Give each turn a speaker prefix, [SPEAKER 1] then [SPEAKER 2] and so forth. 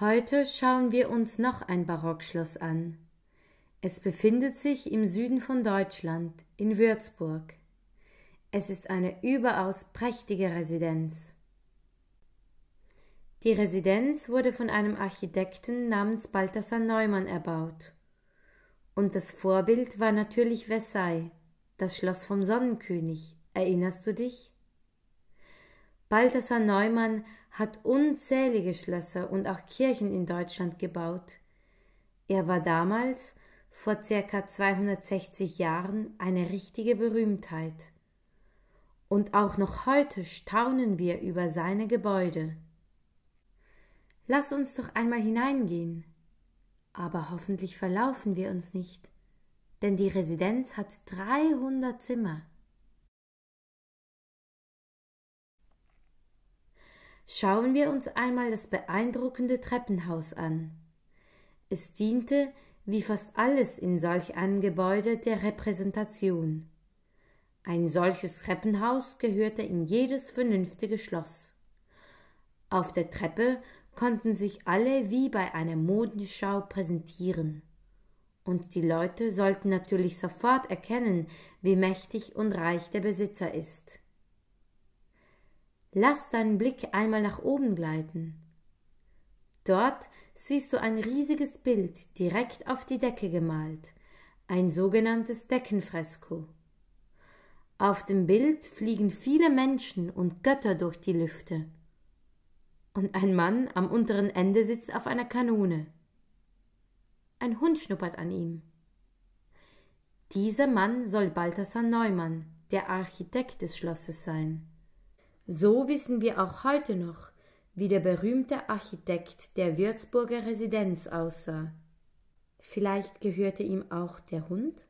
[SPEAKER 1] Heute schauen wir uns noch ein Barockschloss an. Es befindet sich im Süden von Deutschland, in Würzburg. Es ist eine überaus prächtige Residenz. Die Residenz wurde von einem Architekten namens Balthasar Neumann erbaut. Und das Vorbild war natürlich Versailles, das Schloss vom Sonnenkönig. Erinnerst du dich? Balthasar Neumann hat unzählige Schlösser und auch Kirchen in Deutschland gebaut. Er war damals, vor circa 260 Jahren, eine richtige Berühmtheit. Und auch noch heute staunen wir über seine Gebäude. Lass uns doch einmal hineingehen. Aber hoffentlich verlaufen wir uns nicht, denn die Residenz hat 300 Zimmer. Schauen wir uns einmal das beeindruckende Treppenhaus an. Es diente, wie fast alles in solch einem Gebäude, der Repräsentation. Ein solches Treppenhaus gehörte in jedes vernünftige Schloss. Auf der Treppe konnten sich alle wie bei einer Modenschau präsentieren. Und die Leute sollten natürlich sofort erkennen, wie mächtig und reich der Besitzer ist. Lass deinen Blick einmal nach oben gleiten. Dort siehst du ein riesiges Bild direkt auf die Decke gemalt, ein sogenanntes Deckenfresko. Auf dem Bild fliegen viele Menschen und Götter durch die Lüfte. Und ein Mann am unteren Ende sitzt auf einer Kanone. Ein Hund schnuppert an ihm. Dieser Mann soll Balthasar Neumann, der Architekt des Schlosses, sein. So wissen wir auch heute noch, wie der berühmte Architekt der Würzburger Residenz aussah. Vielleicht gehörte ihm auch der Hund?